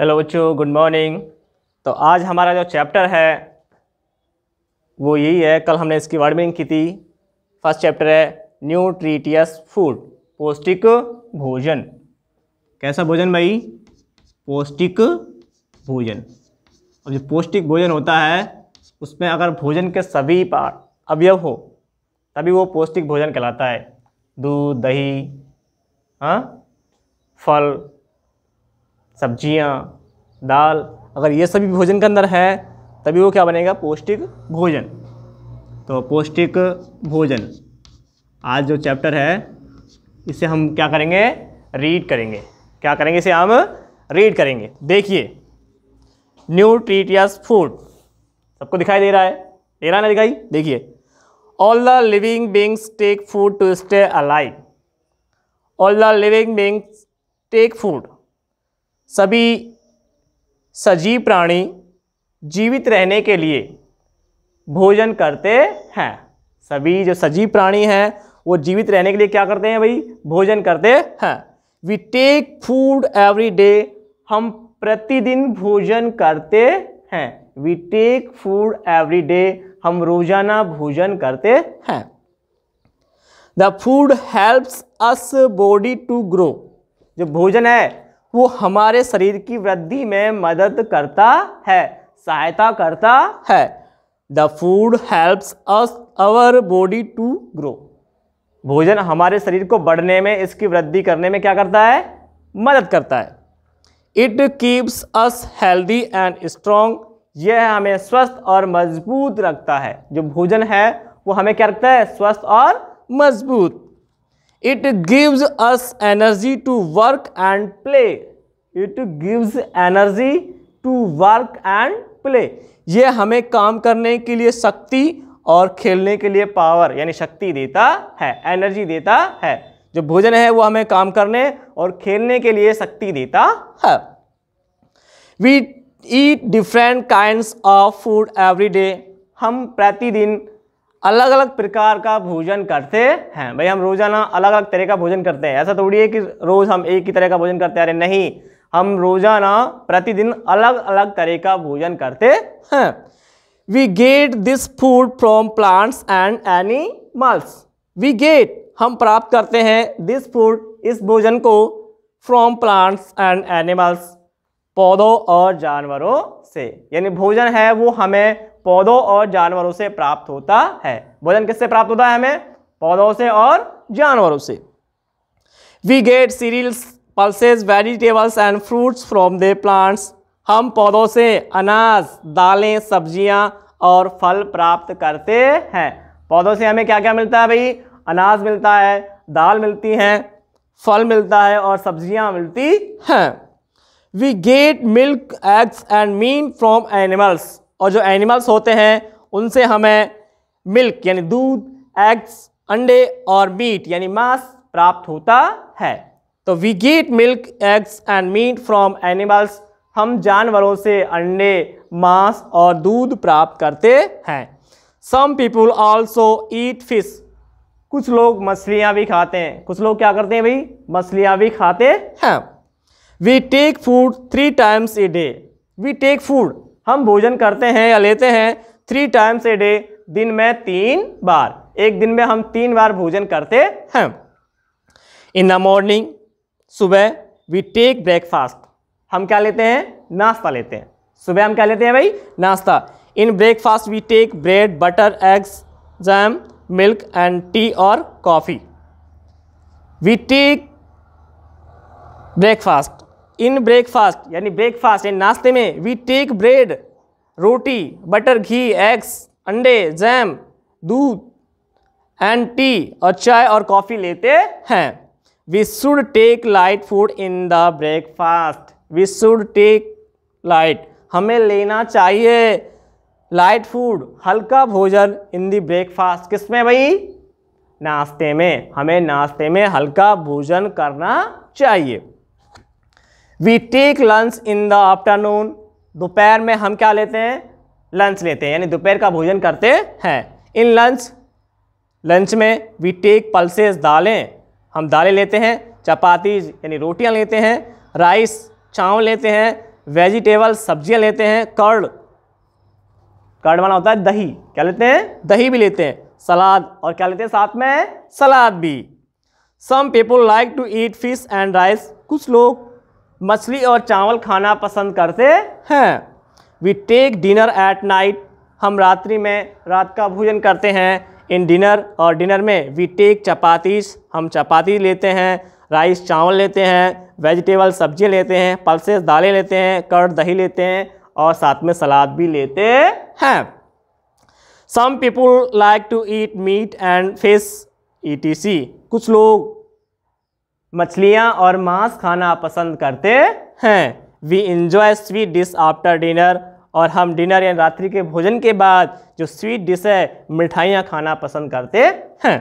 Hello बच्चों good morning तो आज हमारा जो चैप्टर है वो यही है कल हमने इसकी वार्मिंग की थी फर्स्ट चैप्टर है न्यूट्रीटियस फूड पौष्टिक भोजन कैसा भोजन भाई पौष्टिक भोजन अब जो पौष्टिक भोजन होता है उसमें अगर भोजन के सभी पार्ट अवयव हो तभी वो पौष्टिक भोजन कहलाता है दूध दही हाँ फल सब्जियाँ दाल अगर ये सभी भोजन के अंदर है तभी वो क्या बनेगा पौष्टिक भोजन तो पौष्टिक भोजन आज जो चैप्टर है इसे हम क्या करेंगे रीड करेंगे क्या करेंगे इसे हम रीड करेंगे देखिए न्यूट्रीटियस फूड सबको दिखाई दे रहा है दे रहा है ना दिखाई देखिए all the living beings take food to stay alive all the living beings take food सभी सजीव प्राणी जीवित रहने के लिए भोजन करते हैं सभी जो सजीव प्राणी हैं वो जीवित रहने के लिए क्या करते हैं भाई भोजन करते हैं we take food every day हम प्रतिदिन भोजन करते हैं we take food every day हम रोजाना भोजन करते हैं the food helps us body to grow जो भोजन है वो हमारे शरीर की वृद्धि में मदद करता है सहायता करता है the food helps us our body to grow भोजन हमारे शरीर को बढ़ने में इसकी वृद्धि करने में क्या करता है मदद करता है it keeps us healthy and strong यह हमें स्वस्थ और मजबूत रखता है जो भोजन है वो हमें क्या रखता है स्वस्थ और मजबूत it gives us energy to work and play it gives energy to work and play ये हमें काम करने के लिए शक्ति और खेलने के लिए पावर यानी शक्ति देता है एनर्जी देता है जो भोजन है वो हमें काम करने और खेलने के लिए शक्ति देता है we eat different kind of food every day हम प्रतिदिन अलग अलग प्रकार का भोजन करते हैं भाई हम रोज़ाना अलग अलग तरह का भोजन करते हैं ऐसा थोड़ी है कि रोज़ हम एक ही तरह का भोजन करते हैं अरे नहीं हम रोज़ाना प्रतिदिन अलग अलग तरह का भोजन करते हैं we get this food from plants and animals we get हम प्राप्त करते हैं दिस फूड इस भोजन को फ्रॉम प्लांट्स एंड एनिमल्स पौधों और जानवरों से यानी भोजन है वो हमें पौधों और जानवरों से प्राप्त होता है भोजन किससे प्राप्त होता है हमें पौधों से और जानवरों से we get cereals pulses vegetables and fruits from the plants हम पौधों से अनाज दालें सब्जियां और फल प्राप्त करते हैं पौधों से हमें क्या क्या मिलता है भाई अनाज मिलता है दाल मिलती हैं फल मिलता है और सब्जियां मिलती हैं we get milk eggs and meat from animals और जो एनिमल्स होते हैं उनसे हमें मिल्क यानी दूध एग्स अंडे और मीट यानी मांस प्राप्त होता है तो we get milk eggs and meat from animals हम जानवरों से अंडे मांस और दूध प्राप्त करते हैं some people also eat fish कुछ लोग मछलियाँ भी खाते हैं कुछ लोग क्या करते हैं भाई मछलियाँ भी खाते हैं we take food three times a day we take food हम भोजन करते हैं या लेते हैं थ्री टाइम्स ए डे दिन में तीन बार एक दिन में हम तीन बार भोजन करते हैं इन द मॉर्निंग सुबह वी टेक ब्रेकफास्ट हम क्या लेते हैं नाश्ता लेते हैं सुबह हम क्या लेते हैं भाई नाश्ता in breakfast we take bread butter eggs jam milk and tea और coffee we take breakfast in breakfast यानी ब्रेकफास्ट यानी नाश्ते में वी टेक ब्रेड रोटी बटर घी एग्स अंडे जैम दूध एंड टी और चाय और कॉफ़ी लेते हैं we should take light food in the breakfast we should take light हमें लेना चाहिए लाइट फूड हल्का भोजन इन दी ब्रेकफास्ट किस में भाई नाश्ते में हमें नाश्ते में हल्का भोजन करना चाहिए we take lunch in the afternoon दोपहर में हम क्या लेते हैं लंच लेते हैं यानी दोपहर का भोजन करते हैं इन लंच लंच में वी टेक पल्सेस दालें हम दालें लेते हैं चपाती यानी रोटियां लेते हैं राइस चावल लेते हैं वेजिटेबल सब्जियां लेते हैं कर्ड कर्ड बना होता है दही क्या लेते हैं दही भी लेते हैं सलाद और क्या लेते हैं साथ में सलाद भी some people like to eat fish and rice कुछ लोग मछली और चावल खाना पसंद करते हैं we take dinner at night हम रात्रि में रात का भोजन करते हैं इन डिनर और डिनर में वी टेक चपातीस हम चपाती लेते हैं राइस चावल लेते हैं वेजिटेबल सब्जी लेते हैं पल्सेस दालें लेते हैं कर्ड दही लेते हैं और साथ में सलाद भी लेते हैं some people like to eat meat and fish ई कुछ लोग मछलियाँ और मांस खाना पसंद करते हैं we enjoy sweet dish after dinner और हम डिनर या रात्रि के भोजन के बाद जो स्वीट डिश है मिठाइयाँ खाना पसंद करते हैं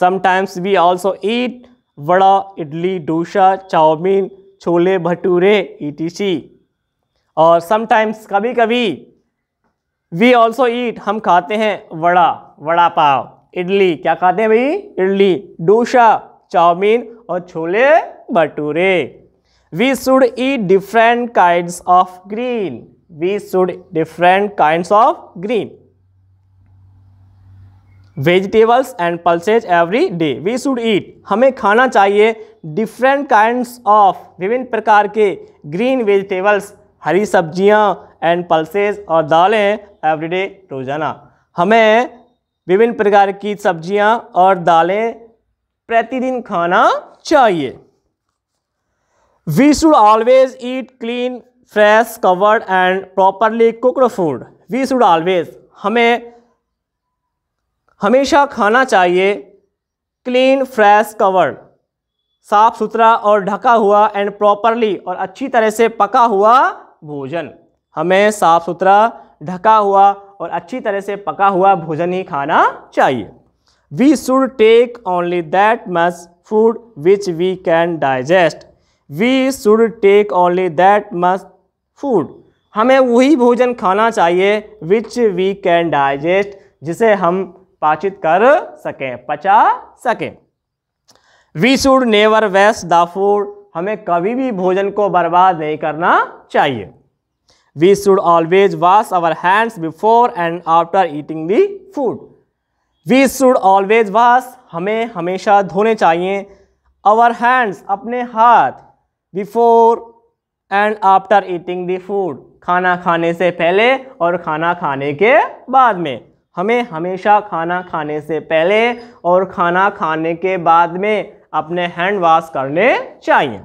sometimes we also eat vada idli dosa chowmein chole bhature ई और समटाइम्स कभी कभी वी ऑल्सो ईट हम खाते हैं वड़ा वड़ा पाव इडली क्या खाते हैं भाई इडली डोसा चाउमीन और chole bhature we should eat different kinds of green we should different kinds of green vegetables and pulses every day we should eat हमें खाना चाहिए डिफरेंट काइंड्स ऑफ विभिन्न प्रकार के ग्रीन वेजिटेबल्स हरी सब्जियां एंड पल्सेज और दालें एवरी डे रोज़ाना हमें विभिन्न प्रकार की सब्जियां और दालें प्रतिदिन खाना चाहिए we should always eat clean fresh covered and properly cooked food we should always हमें हमेशा खाना चाहिए क्लीन फ्रेश कवर्ड साफ सुथरा और ढका हुआ एंड प्रॉपरली और अच्छी तरह से पका हुआ भोजन हमें साफ सुथरा ढका हुआ और अच्छी तरह से पका हुआ भोजन ही खाना चाहिए we should take only that much food which we can digest we should take only that much food हमें वही भोजन खाना चाहिए which we can digest जिसे हम पाचित कर सकें पचा सकें We should never waste the food. हमें कभी भी भोजन को बर्बाद नहीं करना चाहिए We should always wash our hands before and after eating the food. We should always wash हमें हमेशा धोने चाहिए आवर हैंड्स अपने हाथ before and after eating the food खाना खाने से पहले और खाना खाने के बाद में हमें हमेशा खाना खाने से पहले और खाना खाने के बाद में अपने हैंड वॉश करने चाहिए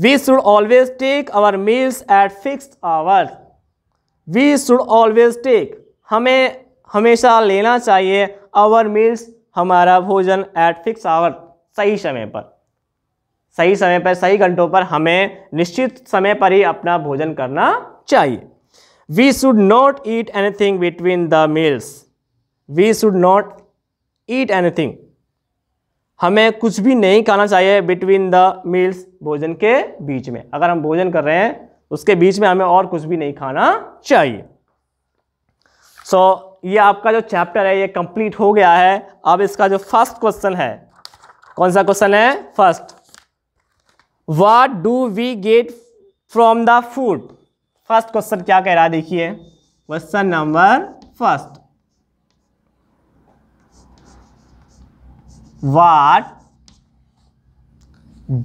we should always take our meals at fix hours we should always take हमें हमेशा लेना चाहिए आवर मील्स हमारा भोजन एट फिक्स आवर सही समय पर सही समय पर सही घंटों पर हमें निश्चित समय पर ही अपना भोजन करना चाहिए we should not eat anything between the meals we should not eat anything हमें कुछ भी नहीं खाना चाहिए बिटवीन द मील्स भोजन के बीच में अगर हम भोजन कर रहे हैं उसके बीच में हमें और कुछ भी नहीं खाना चाहिए सो so, ये आपका जो चैप्टर है ये कंप्लीट हो गया है अब इसका जो फर्स्ट क्वेश्चन है कौन सा क्वेश्चन है first what do we get from the food first question क्या कह रहा है देखिए question number first what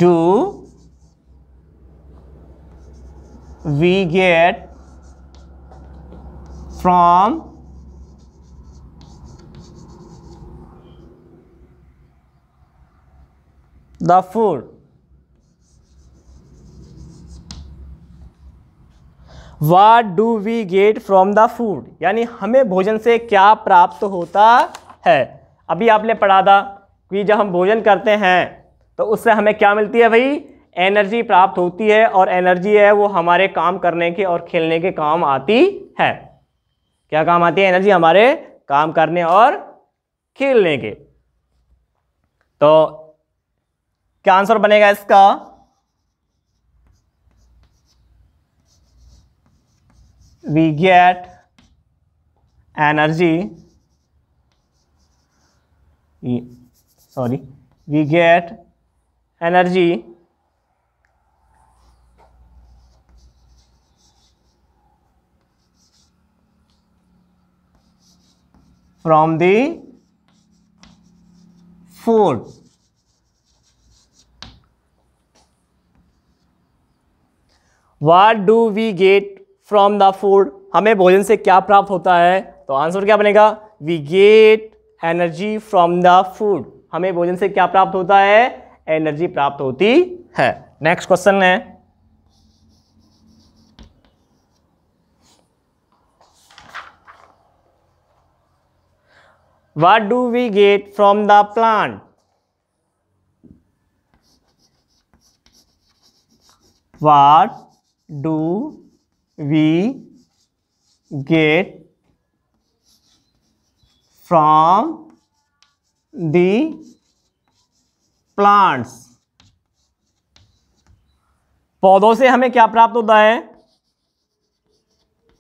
do we get from the food what do we get from the food यानी हमें भोजन से क्या प्राप्त होता है अभी आपने पढ़ा था कि जब हम भोजन करते हैं तो उससे हमें क्या मिलती है भाई एनर्जी प्राप्त होती है और एनर्जी है वो हमारे काम करने के और खेलने के काम आती है क्या काम आती है एनर्जी हमारे काम करने और खेलने के तो क्या आंसर बनेगा इसका we get energy sorry we get energy from the food what do we get from the food हमें भोजन से क्या प्राप्त होता है तो आंसर क्या बनेगा we get energy from the food हमें भोजन से क्या प्राप्त होता है एनर्जी प्राप्त होती है नेक्स्ट क्वेश्चन है what do we get from the plant what do we get from the plants पौधों से हमें क्या प्राप्त होता है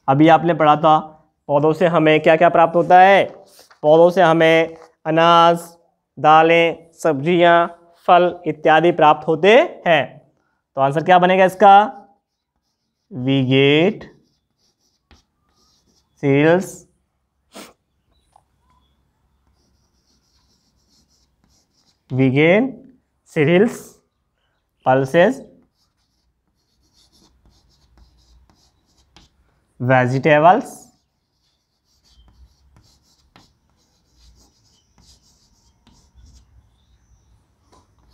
अभी आपने पढ़ा था पौधों से हमें क्या क्या प्राप्त होता है पौधों से हमें अनाज दालें सब्जियां फल इत्यादि प्राप्त होते हैं तो आंसर क्या बनेगा इसका we get sales we gain serials pulses vegetables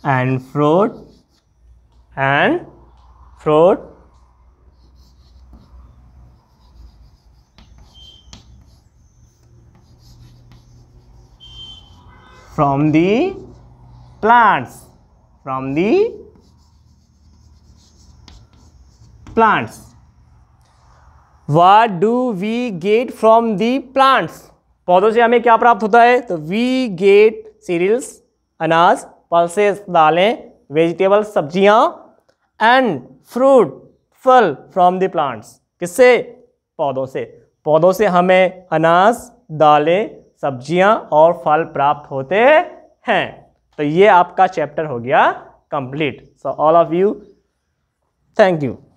and fruit and fruit from the plants from the plants what do we get from the plants पौधों से हमें क्या प्राप्त होता है तो वी गेट सीरियल्स अनाज पल्सेस दालें वेजिटेबल सब्जियां एंड फ्रूट फल फ्रॉम द प्लांट्स किससे पौधों से पौधों से हमें अनाज दालें सब्जियां और फल प्राप्त होते हैं तो ये आपका चैप्टर हो गया complete so all of you thank you